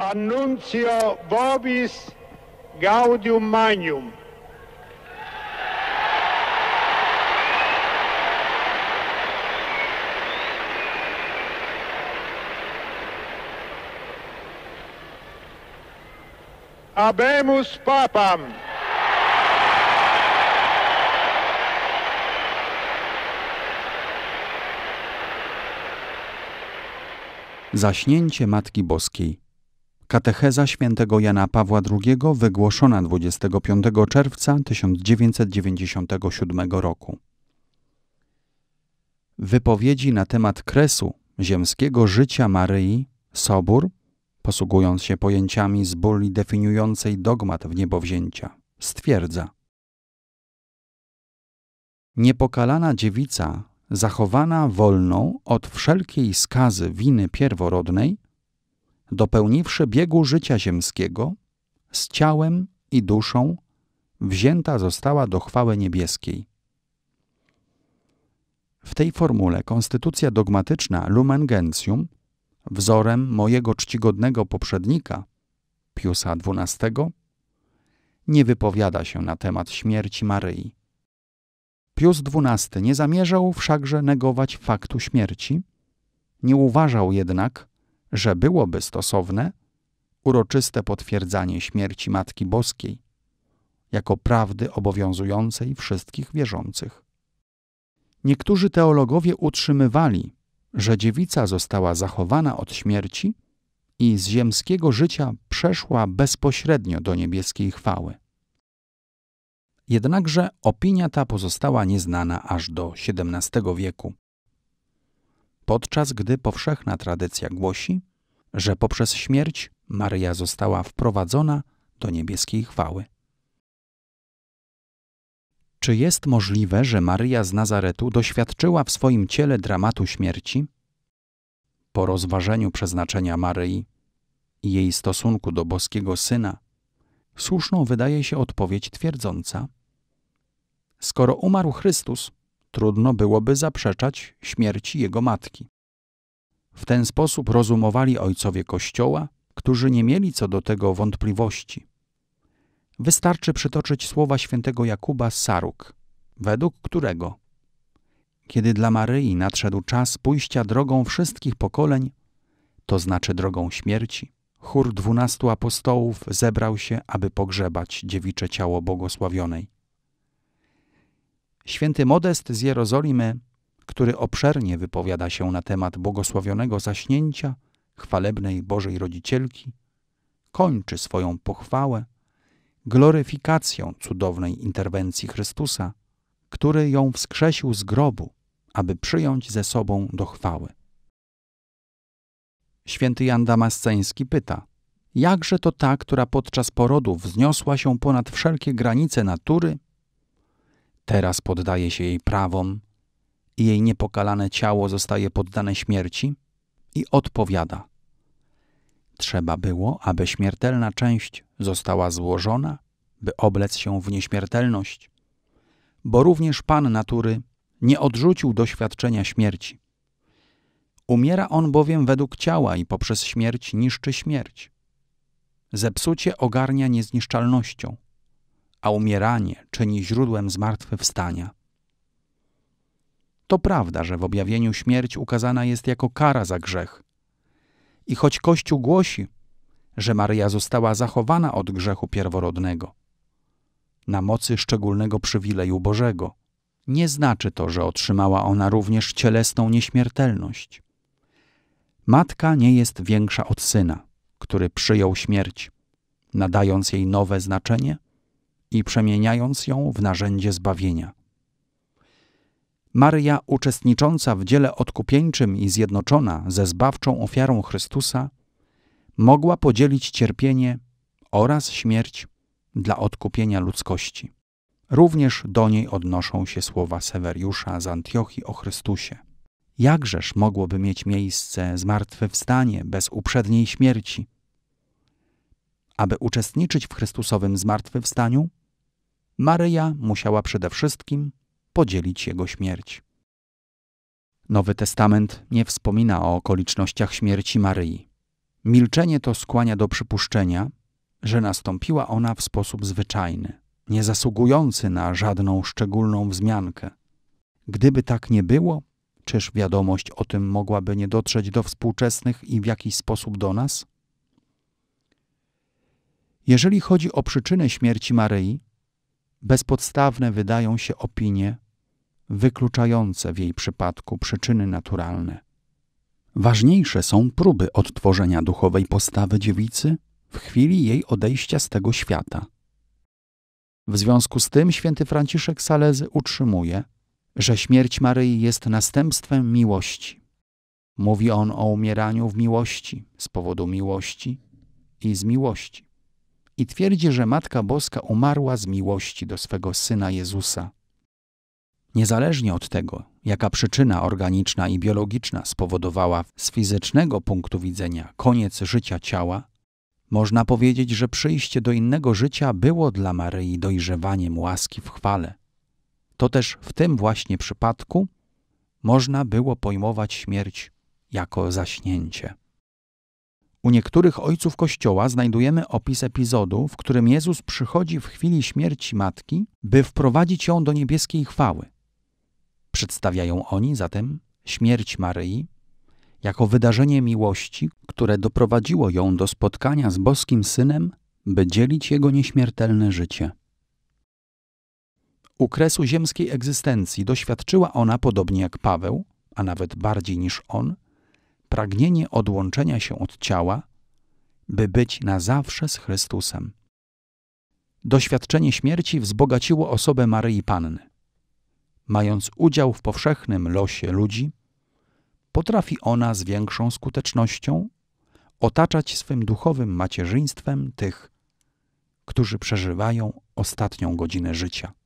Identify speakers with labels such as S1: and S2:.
S1: Annuncio Vobis Gaudium Magnum. Abemus Papam. Zaśnięcie Matki Boskiej Katecheza świętego Jana Pawła II wygłoszona 25 czerwca 1997 roku. Wypowiedzi na temat kresu ziemskiego życia Maryi, Sobór, posługując się pojęciami z bóli definiującej dogmat w niebowzięcia, stwierdza. Niepokalana dziewica, zachowana wolną od wszelkiej skazy winy pierworodnej, dopełniwszy biegu życia ziemskiego, z ciałem i duszą, wzięta została do chwały niebieskiej. W tej formule konstytucja dogmatyczna Lumen Gentium, wzorem mojego czcigodnego poprzednika, Piusa XII, nie wypowiada się na temat śmierci Maryi. Pius XII nie zamierzał wszakże negować faktu śmierci, nie uważał jednak, że byłoby stosowne uroczyste potwierdzanie śmierci Matki Boskiej jako prawdy obowiązującej wszystkich wierzących. Niektórzy teologowie utrzymywali, że dziewica została zachowana od śmierci i z ziemskiego życia przeszła bezpośrednio do niebieskiej chwały. Jednakże opinia ta pozostała nieznana aż do XVII wieku podczas gdy powszechna tradycja głosi, że poprzez śmierć Maryja została wprowadzona do niebieskiej chwały. Czy jest możliwe, że Maryja z Nazaretu doświadczyła w swoim ciele dramatu śmierci? Po rozważeniu przeznaczenia Maryi i jej stosunku do boskiego syna, słuszną wydaje się odpowiedź twierdząca: Skoro umarł Chrystus, trudno byłoby zaprzeczać śmierci jego matki. W ten sposób rozumowali ojcowie Kościoła, którzy nie mieli co do tego wątpliwości. Wystarczy przytoczyć słowa świętego Jakuba Saruk, według którego kiedy dla Maryi nadszedł czas pójścia drogą wszystkich pokoleń, to znaczy drogą śmierci, chór dwunastu apostołów zebrał się, aby pogrzebać dziewicze ciało błogosławionej. Święty Modest z Jerozolimy, który obszernie wypowiada się na temat błogosławionego zaśnięcia chwalebnej Bożej Rodzicielki, kończy swoją pochwałę gloryfikacją cudownej interwencji Chrystusa, który ją wskrzesił z grobu, aby przyjąć ze sobą do chwały. Święty Jan Damasceński pyta, jakże to ta, która podczas porodu wzniosła się ponad wszelkie granice natury teraz poddaje się jej prawom i jej niepokalane ciało zostaje poddane śmierci? I odpowiada: Trzeba było, aby śmiertelna część została złożona, by oblec się w nieśmiertelność, bo również Pan natury nie odrzucił doświadczenia śmierci. Umiera on bowiem według ciała i poprzez śmierć niszczy śmierć. Zepsucie ogarnia niezniszczalnością a umieranie czyni źródłem zmartwychwstania. To prawda, że w objawieniu śmierć ukazana jest jako kara za grzech. I choć Kościół głosi, że Maryja została zachowana od grzechu pierworodnego, na mocy szczególnego przywileju Bożego, nie znaczy to, że otrzymała ona również cielesną nieśmiertelność. Matka nie jest większa od syna, który przyjął śmierć, nadając jej nowe znaczenie i przemieniając ją w narzędzie zbawienia. Maria, uczestnicząca w dziele odkupieńczym i zjednoczona ze zbawczą ofiarą Chrystusa, mogła podzielić cierpienie oraz śmierć dla odkupienia ludzkości. Również do niej odnoszą się słowa Seweriusza z Antiochii o Chrystusie. Jakżeż mogłoby mieć miejsce zmartwychwstanie bez uprzedniej śmierci? Aby uczestniczyć w Chrystusowym zmartwychwstaniu, Maryja musiała przede wszystkim podzielić jego śmierć. Nowy Testament nie wspomina o okolicznościach śmierci Maryi. Milczenie to skłania do przypuszczenia, że nastąpiła ona w sposób zwyczajny, nie zasługujący na żadną szczególną wzmiankę. Gdyby tak nie było, czyż wiadomość o tym mogłaby nie dotrzeć do współczesnych i w jakiś sposób do nas? Jeżeli chodzi o przyczynę śmierci Maryi, bezpodstawne wydają się opinie wykluczające w jej przypadku przyczyny naturalne. Ważniejsze są próby odtworzenia duchowej postawy dziewicy w chwili jej odejścia z tego świata. W związku z tym święty Franciszek Salezy utrzymuje, że śmierć Maryi jest następstwem miłości. Mówi on o umieraniu w miłości, z powodu miłości i z miłości i twierdzi, że Matka Boska umarła z miłości do swego Syna Jezusa. Niezależnie od tego, jaka przyczyna organiczna i biologiczna spowodowała z fizycznego punktu widzenia koniec życia ciała, można powiedzieć, że przyjście do innego życia było dla Maryi dojrzewaniem łaski w chwale. To też w tym właśnie przypadku można było pojmować śmierć jako zaśnięcie. U niektórych ojców Kościoła znajdujemy opis epizodu, w którym Jezus przychodzi w chwili śmierci matki, by wprowadzić ją do niebieskiej chwały. Przedstawiają oni zatem śmierć Maryi jako wydarzenie miłości, które doprowadziło ją do spotkania z Boskim Synem, by dzielić jego nieśmiertelne życie. U kresu ziemskiej egzystencji doświadczyła ona, podobnie jak Paweł, a nawet bardziej niż on, pragnienie odłączenia się od ciała, by być na zawsze z Chrystusem. Doświadczenie śmierci wzbogaciło osobę Maryi Panny. Mając udział w powszechnym losie ludzi, potrafi ona z większą skutecznością otaczać swym duchowym macierzyństwem tych, którzy przeżywają ostatnią godzinę życia.